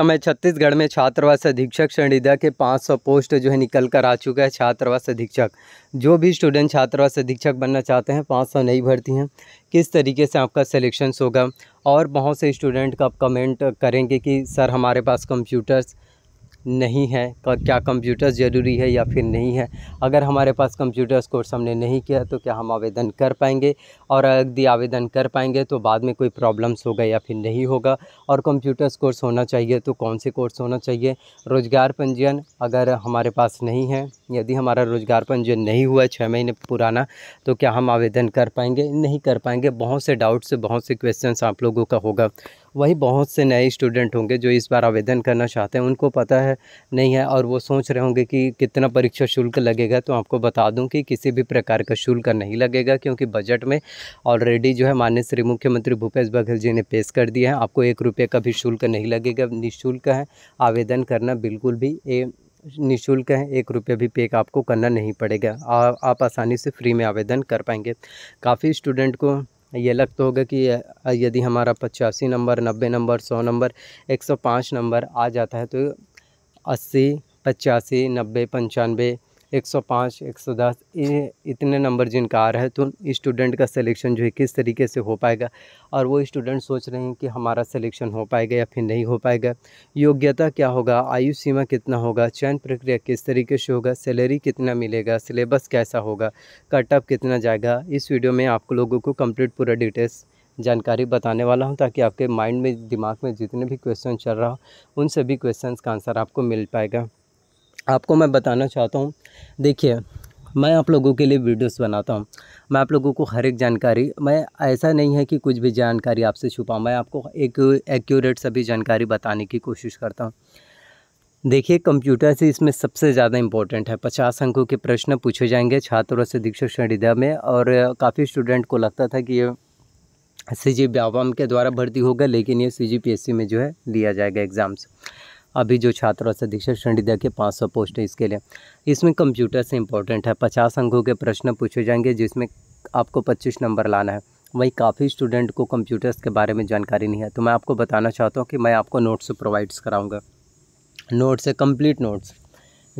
समय तो छत्तीसगढ़ में छात्रावास अधीक्षक श्रेणीदा के 500 पोस्ट जो है निकल कर आ चुका है छात्रावास अधीक्षक जो भी स्टूडेंट छात्रावास अधीक्षक बनना चाहते हैं 500 नई भर्ती हैं किस तरीके से आपका सिलेक्शन होगा और बहुत से स्टूडेंट का कमेंट करेंगे कि सर हमारे पास कंप्यूटर्स नहीं है और क्या कंप्यूटर्स ज़रूरी है या फिर नहीं है अगर हमारे पास कंप्यूटर्स कोर्स हमने नहीं किया तो क्या हम आवेदन कर पाएंगे और यदि आवेदन कर पाएंगे तो बाद में कोई प्रॉब्लम्स होगा या फिर नहीं होगा और कंप्यूटर्स कोर्स होना चाहिए तो कौन से कोर्स होना चाहिए रोज़गार पंजीयन अगर हमारे पास नहीं है यदि हमारा रोज़गार पंजीयन नहीं हुआ है छः महीने पुराना तो क्या हम आवेदन कर पाएंगे नहीं कर पाएंगे बहुत से डाउट्स बहुत से क्वेश्चन आप लोगों का होगा वही बहुत से नए स्टूडेंट होंगे जो इस बार आवेदन करना चाहते हैं उनको पता है नहीं है और वो सोच रहे होंगे कि कितना परीक्षा शुल्क लगेगा तो आपको बता दूं कि किसी भी प्रकार का शुल्क नहीं लगेगा क्योंकि बजट में ऑलरेडी जो है माननीय श्री मुख्यमंत्री भूपेश बघेल जी ने पेश कर दिया है आपको एक रुपये का भी शुल्क नहीं लगेगा निःशुल्क है आवेदन करना बिल्कुल भी ए निःशुल्क है एक रुपये भी पे आपको करना नहीं पड़ेगा आ, आप आसानी से फ्री में आवेदन कर पाएंगे काफ़ी स्टूडेंट को ये लग तो होगा कि यदि हमारा पचासी नंबर नब्बे नंबर सौ नंबर एक सौ पाँच नंबर आ जाता है तो अस्सी पचासी नब्बे पंचानवे 105, 110 इतने नंबर जिनका आ रहा है तो स्टूडेंट का सिलेक्शन जो है किस तरीके से हो पाएगा और वो स्टूडेंट सोच रहे हैं कि हमारा सिलेक्शन हो पाएगा या फिर नहीं हो पाएगा योग्यता क्या होगा आयु सीमा कितना होगा चयन प्रक्रिया किस तरीके से होगा सैलरी कितना मिलेगा सिलेबस कैसा होगा कट ऑफ कितना जाएगा इस वीडियो में आप लोगों को कम्प्लीट पूरा डिटेल्स जानकारी बताने वाला हूं ताकि आपके माइंड में दिमाग में जितने भी क्वेश्चन चल रहा हो उन सभी क्वेश्चंस का आंसर आपको मिल पाएगा आपको मैं बताना चाहता हूँ देखिए मैं आप लोगों के लिए वीडियोस बनाता हूँ मैं आप लोगों को हर एक जानकारी मैं ऐसा नहीं है कि कुछ भी जानकारी आपसे छुपाऊँ मैं आपको एक एक्यूरेट सभी जानकारी बताने की कोशिश करता हूँ देखिए कंप्यूटर से इसमें सबसे ज़्यादा इंपॉर्टेंट है पचास अंकों के प्रश्न पूछे जाएंगे छात्रों से दीक्षा श्रेणी में और काफ़ी स्टूडेंट को लगता था कि ये सी जी के द्वारा भर्ती होगा लेकिन ये सी जी में जो है लिया जाएगा एग्ज़ाम्स अभी जो छात्रों से दीक्षक श्रेणी के पाँच सौ पोस्ट है इसके लिए इसमें कंप्यूटर से इंपॉर्टेंट है पचास अंकों के प्रश्न पूछे जाएंगे जिसमें आपको पच्चीस नंबर लाना है वहीं काफ़ी स्टूडेंट को कंप्यूटर्स के बारे में जानकारी नहीं है तो मैं आपको बताना चाहता हूँ कि मैं आपको नोट्स प्रोवाइड्स कराऊँगा नोट्स है कम्प्लीट नोट्स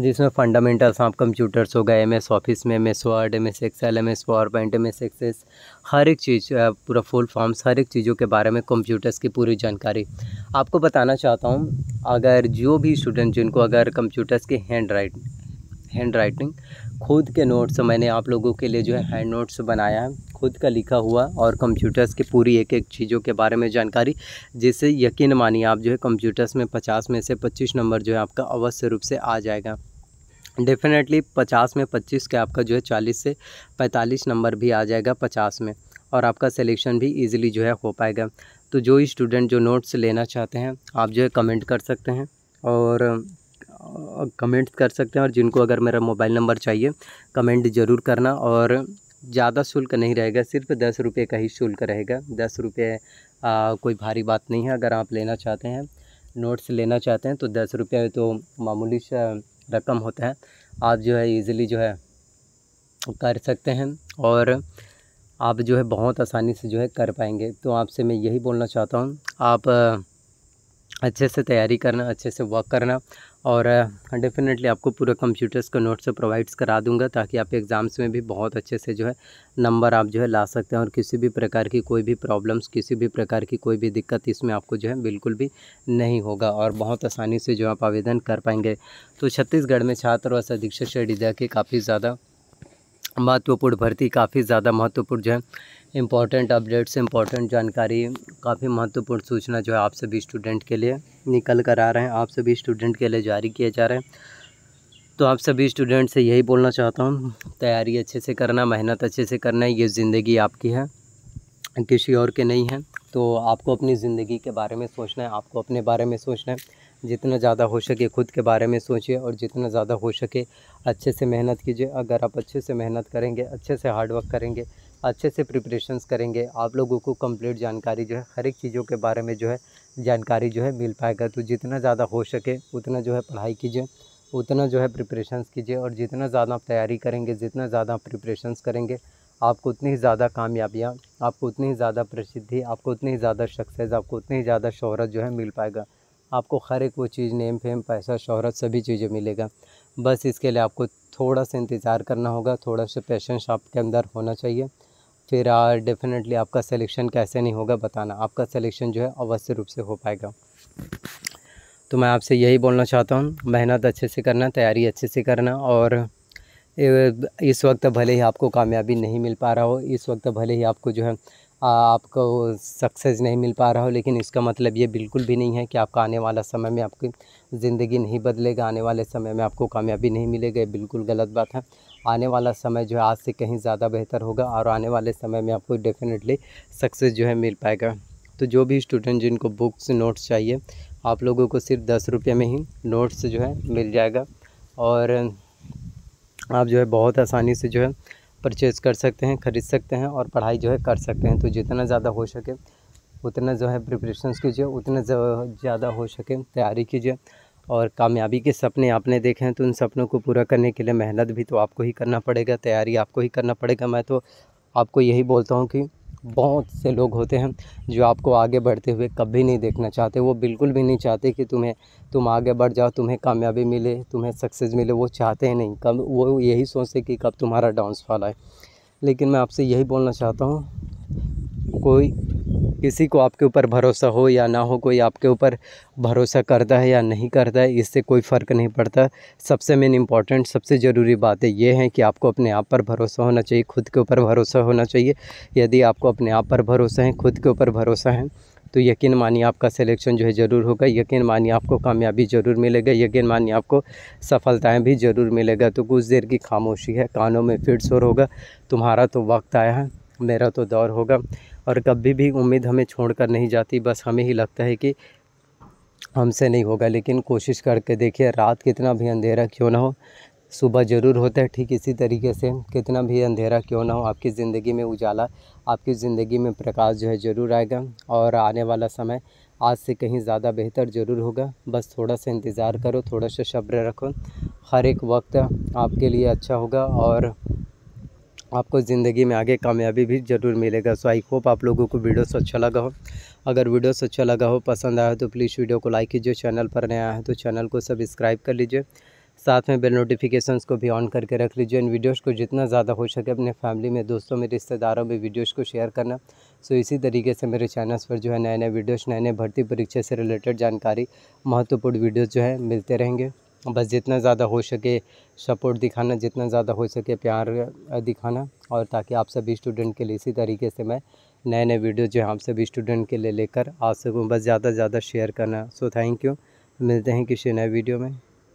जिसमें फंडामेंटल्स आप कंप्यूटर्स हो गए एम एस ऑफिस में M S word M S excel M S power point M S access हर एक चीज़ पूरा फुल फॉर्म्स हर एक चीज़ों के बारे में कंप्यूटर्स की पूरी जानकारी आपको बताना चाहता हूँ अगर जो भी स्टूडेंट जिनको अगर कंप्यूटर्स के हैंड राइट हैंड राइटिंग खुद के नोट्स मैंने आप लोगों के लिए जो है हैंड नोट्स बनाया है खुद का लिखा हुआ और कंप्यूटर्स की पूरी एक एक चीज़ों के बारे में जानकारी जिससे यकीन मानिए आप जो है कंप्यूटर्स में पचास में से पच्चीस नंबर जो है आपका अवश्य रूप से आ जाएगा डेफिनेटली पचास में पच्चीस का आपका जो है चालीस से पैंतालीस नंबर भी आ जाएगा पचास में और आपका सिलेक्शन भी ईजिली जो है हो पाएगा तो जो स्टूडेंट जो नोट्स लेना चाहते हैं आप जो है कमेंट कर सकते हैं और कमेंट्स कर सकते हैं और जिनको अगर मेरा मोबाइल नंबर चाहिए कमेंट ज़रूर करना और ज़्यादा शुल्क नहीं रहेगा सिर्फ दस रुपये का ही शुल्क रहेगा दस रुपये कोई भारी बात नहीं है अगर आप लेना चाहते हैं नोट्स लेना चाहते हैं तो दस रुपये तो मामूली रकम होता है आप जो है इजीली जो है कर सकते हैं और आप जो है बहुत आसानी से जो है कर पाएंगे तो आपसे मैं यही बोलना चाहता हूँ आप अच्छे से तैयारी करना अच्छे से वर्क करना और डेफिनेटली आपको पूरा कंप्यूटर्स का नोट्स प्रोवाइड्स करा दूंगा ताकि आप एग्ज़ाम्स में भी बहुत अच्छे से जो है नंबर आप जो है ला सकते हैं और किसी भी प्रकार की कोई भी प्रॉब्लम्स किसी भी प्रकार की कोई भी दिक्कत इसमें आपको जो है बिल्कुल भी नहीं होगा और बहुत आसानी से जो आप आवेदन कर पाएंगे तो छत्तीसगढ़ में छात्र और अधीक्षक डिजा के काफ़ी ज़्यादा महत्वपूर्ण भर्ती काफ़ी ज़्यादा महत्वपूर्ण जो है इम्पॉर्टेंट अपडेट्स इम्पॉर्टेंट जानकारी काफ़ी महत्वपूर्ण सूचना जो है आप सभी स्टूडेंट के लिए निकल कर आ रहे हैं आप सभी स्टूडेंट के लिए जारी किए जा रहे हैं तो आप सभी स्टूडेंट से यही बोलना चाहता हूँ तैयारी अच्छे से करना मेहनत अच्छे से करना ये ज़िंदगी आपकी है किसी और के नहीं है तो आपको अपनी ज़िंदगी के बारे में सोचना है आपको अपने बारे में सोचना है जितना ज़्यादा हो सके खुद के बारे में सोचिए और जितना ज़्यादा हो सके अच्छे से मेहनत कीजिए अगर आप अच्छे से मेहनत करेंगे अच्छे से हार्डवर्क करेंगे अच्छे से प्रिपरेशंस करेंगे आप लोगों को कंप्लीट जानकारी जो है हर एक चीज़ों के बारे में जो है जानकारी जो है मिल पाएगा तो जितना ज़्यादा हो सके उतना जो है पढ़ाई कीजिए उतना जो है प्रिपरेशंस कीजिए और जितना ज़्यादा आप तैयारी करेंगे जितना ज़्यादा आप प्रिपरेशंस करेंगे आपको उतनी ही ज़्यादा कामयाबियाँ आपको उतनी ही ज़्यादा प्रसिद्धि आपको उतनी ही ज़्यादा सक्सेस आपको उतनी ही ज़्यादा शहरत जो है मिल पाएगा आपको हर एक वो चीज़ नेम फेम पैसा शहरत सभी चीज़ें मिलेगा बस इसके लिए आपको थोड़ा सा इंतज़ार करना होगा थोड़ा सा पेशेंस आपके अंदर होना चाहिए फिर डेफिनेटली आपका सिलेक्शन कैसे नहीं होगा बताना आपका सिलेक्शन जो है अवश्य रूप से हो पाएगा तो मैं आपसे यही बोलना चाहता हूँ मेहनत अच्छे से करना तैयारी अच्छे से करना और इस वक्त भले ही आपको कामयाबी नहीं मिल पा रहा हो इस वक्त भले ही आपको जो है आपको सक्सेस नहीं मिल पा रहा हो लेकिन इसका मतलब ये बिल्कुल भी नहीं है कि आपका आने वाला समय में आपकी ज़िंदगी नहीं बदलेगा आने वाले समय में आपको कामयाबी नहीं मिलेगा बिल्कुल गलत बात है आने वाला समय जो है आज से कहीं ज़्यादा बेहतर होगा और आने वाले समय में आपको डेफिनेटली सक्सेस जो है मिल पाएगा तो जो भी स्टूडेंट जिनको बुक्स नोट्स चाहिए आप लोगों को सिर्फ दस रुपये में ही नोट्स जो है मिल जाएगा और आप जो है बहुत आसानी से जो है परचेज़ कर सकते हैं ख़रीद सकते हैं और पढ़ाई जो है कर सकते हैं तो जितना ज़्यादा हो सके उतना जो है प्रिपरेशन कीजिए उतना ज़्यादा हो सके तैयारी कीजिए और कामयाबी के सपने आपने देखे हैं तो उन सपनों को पूरा करने के लिए मेहनत भी तो आपको ही करना पड़ेगा तैयारी आपको ही करना पड़ेगा मैं तो आपको यही बोलता हूँ कि बहुत से लोग होते हैं जो आपको आगे बढ़ते हुए कभी नहीं देखना चाहते वो बिल्कुल भी नहीं चाहते कि तुम्हें तुम आगे बढ़ जाओ तुम्हें कामयाबी मिले तुम्हें सक्सेस मिले वो चाहते ही नहीं कब वो यही सोचते कि कब तुम्हारा फॉल आए लेकिन मैं आपसे यही बोलना चाहता हूँ कोई किसी को आपके ऊपर भरोसा हो या ना हो कोई आपके ऊपर भरोसा करता है या नहीं करता है इससे कोई फ़र्क नहीं पड़ता सबसे मेन इम्पॉर्टेंट सबसे ज़रूरी बातें ये हैं कि आपको अपने आप पर भरोसा होना चाहिए खुद के ऊपर भरोसा होना चाहिए यदि आपको अपने आप पर भरोसा है खुद के ऊपर भरोसा है तो यकीन मानिए आपका सिलेक्शन जो है ज़रूर होगा यकीन मानिए आपको कामयाबी ज़रूर मिलेगा यकीन मानिए आपको सफलताएं भी ज़रूर मिलेगा तो कुछ देर की खामोशी है कानों में फिट शोर होगा तुम्हारा तो वक्त आया है मेरा तो दौर होगा और कभी भी उम्मीद हमें छोड़ कर नहीं जाती बस हमें ही लगता है कि हमसे नहीं होगा लेकिन कोशिश करके देखिए रात कितना भी अंधेरा क्यों ना हो सुबह ज़रूर होता है ठीक इसी तरीके से कितना भी अंधेरा क्यों ना हो आपकी ज़िंदगी में उजाला आपकी ज़िंदगी में प्रकाश जो है ज़रूर आएगा और आने वाला समय आज से कहीं ज़्यादा बेहतर ज़रूर होगा बस थोड़ा सा इंतज़ार करो थोड़ा सा शब्र रखो हर एक वक्त आपके लिए अच्छा होगा और आपको ज़िंदगी में आगे कामयाबी भी ज़रूर मिलेगा सो आई होप आप लोगों को वीडियोस अच्छा लगा हो अगर वीडियोस अच्छा लगा हो पसंद आया हो तो प्लीज़ वीडियो को लाइक कीजिए चैनल पर नया है तो चैनल को सब्सक्राइब कर लीजिए साथ में बेल नोटिफिकेशंस को भी ऑन करके रख लीजिए इन वीडियोज़ को जितना ज़्यादा हो सके अपने फैमिली में दोस्तों में रिश्तेदारों में वीडियोज़ को शेयर करना सो इसी तरीके से मेरे चैनल्स पर जो है नए नए वीडियोज़ नए नए भर्ती परीक्षा से रिलेटेड जानकारी महत्वपूर्ण वीडियोज़ जो है मिलते रहेंगे बस जितना ज़्यादा हो सके सपोर्ट दिखाना जितना ज़्यादा हो सके प्यार दिखाना और ताकि आप सभी स्टूडेंट के लिए इसी तरीके से मैं नए नए वीडियो जो है आप सभी स्टूडेंट के लिए लेकर आ सकूँ बस ज़्यादा से ज़्यादा शेयर करना सो थैंक यू मिलते हैं किसी नए वीडियो में